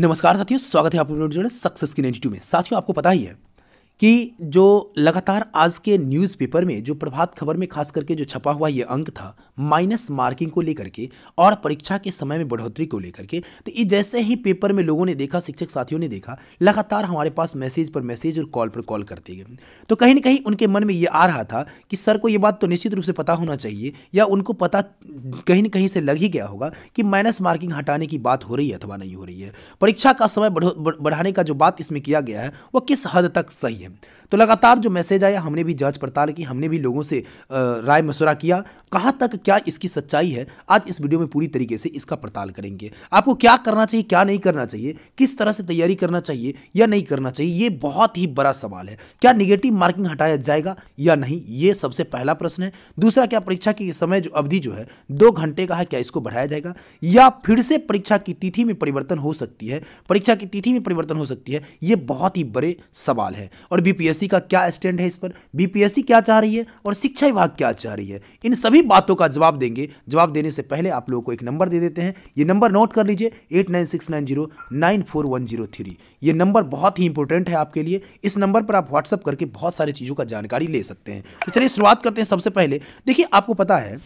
नमस्कार साथियों स्वागत है आप सक्सेस की नाइन्टी में साथियों आपको पता ही है कि जो लगातार आज के न्यूज़पेपर में जो प्रभात खबर में खास करके जो छपा हुआ ये अंक था माइनस मार्किंग को लेकर के और परीक्षा के समय में बढ़ोतरी को लेकर के तो ये जैसे ही पेपर में लोगों ने देखा शिक्षक साथियों ने देखा लगातार हमारे पास मैसेज पर मैसेज और कॉल पर कॉल करते गए तो कहीं ना कहीं उनके मन में ये आ रहा था कि सर को ये बात तो निश्चित रूप से पता होना चाहिए या उनको पता कहीं ना कहीं से लग ही गया होगा कि माइनस मार्किंग हटाने की बात हो रही है अथवा नहीं हो रही है परीक्षा का समय बढ़ाने का जो बात इसमें किया गया है वह किस हद तक सही है है तो लगातार जो मैसेज आया हमने भी जांच पड़ताल की हमने भी लोगों से राय मशुरा किया कहाँ तक क्या इसकी सच्चाई है आज इस वीडियो में पूरी तरीके से इसका पड़ताल करेंगे आपको क्या करना चाहिए क्या नहीं करना चाहिए किस तरह से तैयारी करना चाहिए या नहीं करना चाहिए ये बहुत ही बड़ा सवाल है क्या निगेटिव मार्किंग हटाया जाएगा या नहीं ये सबसे पहला प्रश्न है दूसरा क्या परीक्षा की समय जो अवधि जो है दो घंटे का है क्या इसको बढ़ाया जाएगा या फिर से परीक्षा की तिथि में परिवर्तन हो सकती है परीक्षा की तिथि में परिवर्तन हो सकती है ये बहुत ही बड़े सवाल है और और बीपीएससी का क्या स्टैंड है इस पर बीपीएससी क्या चाह रही है और शिक्षा विभाग क्या चाह रही है इन सभी बातों का जवाब देंगे जवाब देने से पहले आप लोगों को एक नंबर दे देते हैं ये नंबर नोट कर लीजिए eight nine six nine zero nine four one zero three ये नंबर बहुत ही इंपॉर्टेंट है आपके लिए इस नंबर पर आप व्हाट्सअप करके बहुत सारी चीज़ों का जानकारी ले सकते हैं तो चलिए शुरुआत करते हैं सबसे पहले देखिए आपको पता है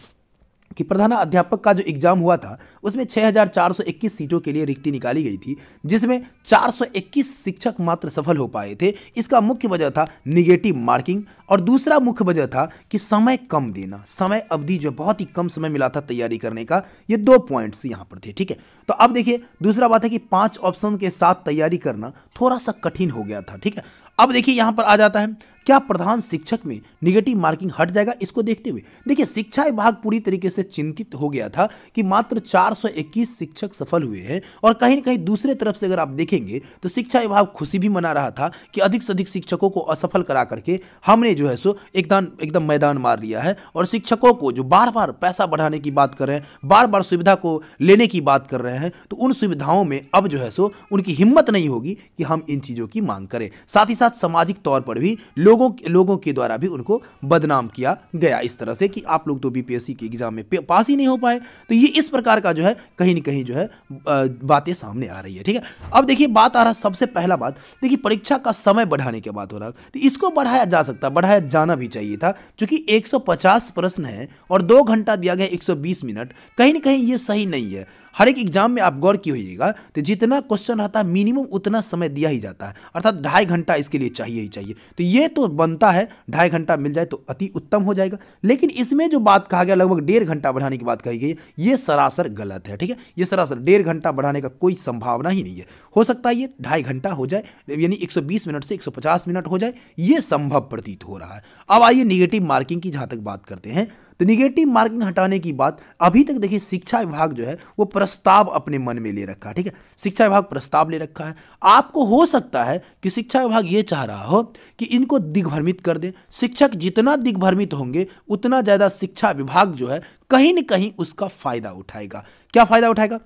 कि अध्यापक का जो एग्ज़ाम हुआ था उसमें 6,421 सीटों के लिए रिक्ति निकाली गई थी जिसमें 421 शिक्षक मात्र सफल हो पाए थे इसका मुख्य वजह था निगेटिव मार्किंग और दूसरा मुख्य वजह था कि समय कम देना समय अवधि जो बहुत ही कम समय मिला था तैयारी करने का ये दो पॉइंट्स यहाँ पर थे ठीक है तो अब देखिए दूसरा बात है कि पाँच ऑप्शन के साथ तैयारी करना थोड़ा सा कठिन हो गया था ठीक है अब देखिए यहाँ पर आ जाता है क्या प्रधान शिक्षक में निगेटिव मार्किंग हट जाएगा इसको देखते हुए देखिए शिक्षा विभाग पूरी तरीके से चिंतित हो गया था कि मात्र 421 शिक्षक सफल हुए हैं और कहीं ना कहीं दूसरे तरफ से अगर आप देखेंगे तो शिक्षा विभाग खुशी भी मना रहा था कि अधिक से अधिक शिक्षकों को असफल करा करके हमने जो है सो एकदम एकदम मैदान मार लिया है और शिक्षकों को जो बार बार पैसा बढ़ाने की बात कर रहे हैं बार बार सुविधा को लेने की बात कर रहे हैं तो उन सुविधाओं में अब जो है सो उनकी हिम्मत नहीं होगी कि हम इन चीज़ों की मांग करें साथ ही साथ सामाजिक तौर पर भी लोग लोगों लोगों के द्वारा भी उनको बदनाम किया गया इस तरह से कि आप लोग तो बीपीएससी के एग्ज़ाम में पास ही नहीं हो पाए तो ये इस प्रकार का जो है कहीं ना कहीं जो है बातें सामने आ रही है ठीक है अब देखिए बात आ रहा सबसे पहला बात देखिए परीक्षा का समय बढ़ाने की बात हो रहा तो इसको बढ़ाया जा सकता बढ़ाया जाना भी चाहिए था चूँकि एक प्रश्न है और दो घंटा दिया गया एक मिनट कहीं ना कहीं ये सही नहीं है हर एक एग्जाम में आप गौर की होइएगा तो जितना क्वेश्चन रहता है मिनिमम उतना समय दिया ही जाता है अर्थात ढाई घंटा इसके लिए चाहिए ही चाहिए तो ये तो बनता है ढाई घंटा मिल जाए तो अति उत्तम हो जाएगा लेकिन इसमें जो बात कहा गया लगभग डेढ़ घंटा बढ़ाने की बात कही गई ये सरासर गलत है ठीक है ये सरासर डेढ़ घंटा बढ़ाने का कोई संभावना ही नहीं है हो सकता है ये ढाई घंटा हो जाए यानी एक मिनट से एक मिनट हो जाए ये संभव प्रतीत हो रहा है अब आइए निगेटिव मार्किंग की जहाँ तक बात करते हैं तो निगेटिव मार्किंग हटाने की बात अभी तक देखिए शिक्षा विभाग जो है वो प्रस्ताव अपने मन में ले रखा है ठीक है शिक्षा विभाग प्रस्ताव ले रखा है आपको हो सकता है कि शिक्षा विभाग ये चाह रहा हो कि इनको दिग्भ्रमित कर दें शिक्षक जितना दिग्भ्रमित होंगे उतना ज़्यादा शिक्षा विभाग जो है कहीं न कहीं उसका फ़ायदा उठाएगा क्या फ़ायदा उठाएगा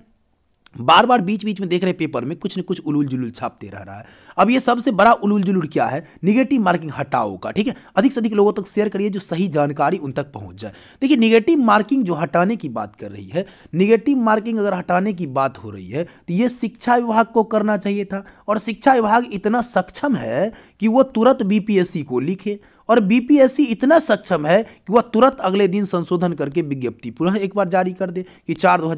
बार बार बीच बीच में देख रहे पेपर में कुछ न कुछ उलूल जुलूल छापते रह रहा है अब ये सबसे बड़ा उलूल जुलूल क्या है निगेटिव मार्किंग हटाओ का ठीक है अधिक से अधिक लोगों तक शेयर करिए जो सही जानकारी उन तक पहुंच जाए देखिए निगेटिव मार्किंग जो हटाने की बात कर रही है निगेटिव मार्किंग अगर हटाने की बात हो रही है तो ये शिक्षा विभाग को करना चाहिए था और शिक्षा विभाग इतना सक्षम है कि वह तुरंत बी को लिखे और बीपीएससी इतना सक्षम है कि वह तुरंत अगले दिन संशोधन करके विज्ञप्ति पुनः एक बार जारी कर दे कि चार दो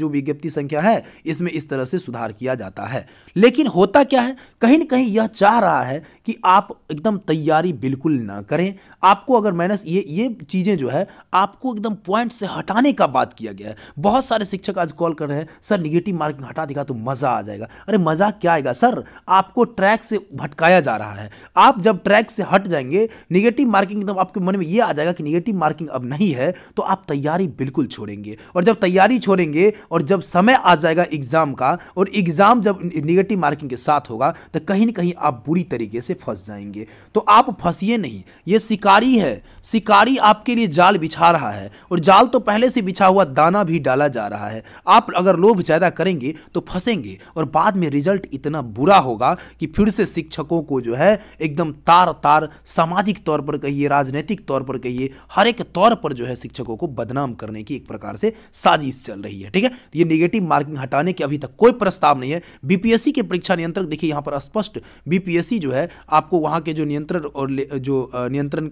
जो विज्ञप्ति संख्या है इसमें इस तरह से सुधार किया जाता है लेकिन होता क्या है कहीं ना कहीं यह चाह रहा है कि आप एकदम तैयारी बिल्कुल ना करें आपको अगर माइनस ये ये चीज़ें जो है आपको एकदम पॉइंट से हटाने का बात किया गया है बहुत सारे शिक्षक आज कॉल कर रहे हैं सर निगेटिव मार्किंग हटा देगा तो मज़ा आ जाएगा अरे मज़ा क्या आएगा सर आपको ट्रैक से भटकाया जा रहा है आप जब ट्रैक से हट जाएंगे निगेटिव मार्किंग एकदम आपके मन में ये आ जाएगा कि निगेटिव मार्किंग अब नहीं है तो आप तैयारी बिल्कुल छोड़ेंगे और जब तैयारी छोड़ेंगे और जब समय आ जाएगा एग्ज़ाम का और एग्ज़ाम जब निगेटिव मार्किंग के साथ होगा तो कहीं ना कहीं आप बुरी तरीके से फंस जाएंगे तो आप फंसिए नहीं ये शिकारी है शिकारी आपके लिए जाल बिछा रहा है और जाल तो पहले से बिछा हुआ दाना भी डाला जा रहा है आप अगर लोभ ज़्यादा करेंगे तो फंसेंगे और बाद में रिजल्ट इतना बुरा होगा कि फिर से शिक्षकों को जो है एकदम तार तार सामाजिक तौर पर कहिए राजनीतिक तौर पर कहिए हर एक तौर पर जो है शिक्षकों को बदनाम करने की एक प्रकार से साजिश चल रही है ठीक है तो ये निगेटिव मार्किंग हटाने के अभी तक कोई प्रस्ताव नहीं है बीपीएससी के परीक्षा नियंत्रक देखिए यहाँ पर स्पष्ट बीपीएससी जो है आपको वहाँ के जो नियंत्रण और जो नियंत्रण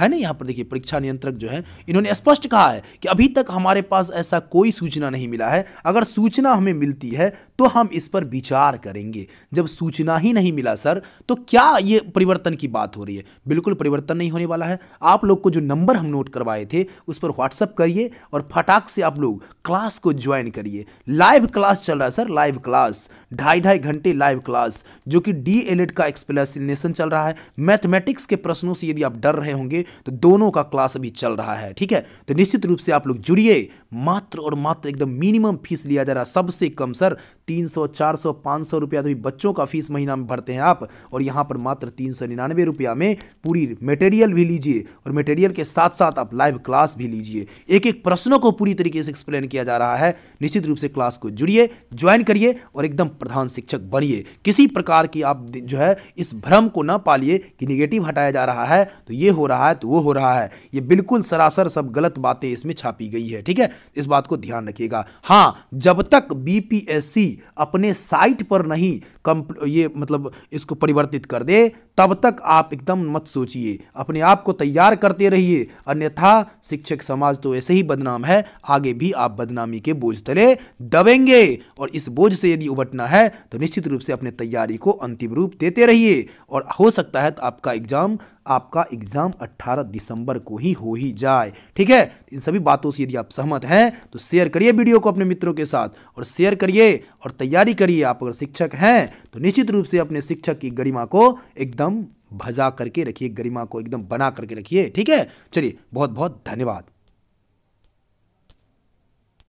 है ना यहाँ पर देखिए परीक्षा नियंत्रक जो है इन्होंने स्पष्ट कहा है कि अभी तक हमारे पास ऐसा कोई सूचना नहीं मिला है अगर सूचना हमें मिलती है तो हम इस पर विचार करेंगे जब सूचना ही नहीं मिला सर तो क्या ये परिवर्तन की बात हो रही है बिल्कुल परिवर्तन नहीं होने वाला है आप लोग को जो नंबर हम नोट करवाए थे उस पर व्हाट्सअप करिए और फटाक से आप लोग क्लास को ज्वाइन करिए लाइव लाइव क्लास चल रहा है सर लाइव क्लास ढाई ढाई घंटे लाइव क्लास जो कि डी एल एड का एक्सप्लेनेशन चल रहा है मैथमेटिक्स के प्रश्नों से यदि आप डर रहे होंगे तो दोनों का क्लास अभी चल रहा है ठीक है तो निश्चित रूप से आप लोग जुड़िए मात्र और मात्र एकदम मिनिमम फीस लिया जा रहा है सबसे कम सर तीन सौ चार सौ पाँच सौ रुपया तो बच्चों का फीस महीना में भरते हैं आप और यहाँ पर मात्र तीन सौ निन्यानवे रुपया में पूरी मटेरियल भी लीजिए और मटेरियल के साथ साथ आप लाइव क्लास भी लीजिए एक एक प्रश्नों को पूरी तरीके से एक्सप्लेन किया जा रहा है निश्चित रूप से क्लास को जुड़िए ज्वाइन करिए और एकदम प्रधान शिक्षक बनिए किसी प्रकार की आप जो है इस भ्रम को ना पालिए कि निगेटिव हटाया जा रहा है तो ये हो रहा है तो वो हो रहा है ये बिल्कुल सरासर सब गलत बातें इसमें छापी गई है ठीक है इस बात को ध्यान रखिएगा हाँ जब तक बीपीएससी अपने साइट पर नहीं कम ये मतलब इसको परिवर्तित कर दे तब तक आप एकदम मत सोचिए अपने आप को तैयार करते रहिए अन्यथा शिक्षक समाज तो ऐसे ही बदनाम है आगे भी आप बदनामी के बोझ तले दबेंगे और इस बोझ से यदि उबटना है तो निश्चित रूप से अपने तैयारी को अंतिम रूप देते रहिए और हो सकता है तो आपका एग्जाम आपका एग्ज़ाम 18 दिसंबर को ही हो ही जाए ठीक है तो इन सभी बातों से यदि आप सहमत हैं तो शेयर करिए वीडियो को अपने मित्रों के साथ और शेयर करिए और तैयारी करिए आप अगर शिक्षक हैं तो निश्चित रूप से अपने शिक्षक की गरिमा को एकदम भजा करके रखिए गरिमा को एकदम बना करके रखिए ठीक है चलिए बहुत बहुत धन्यवाद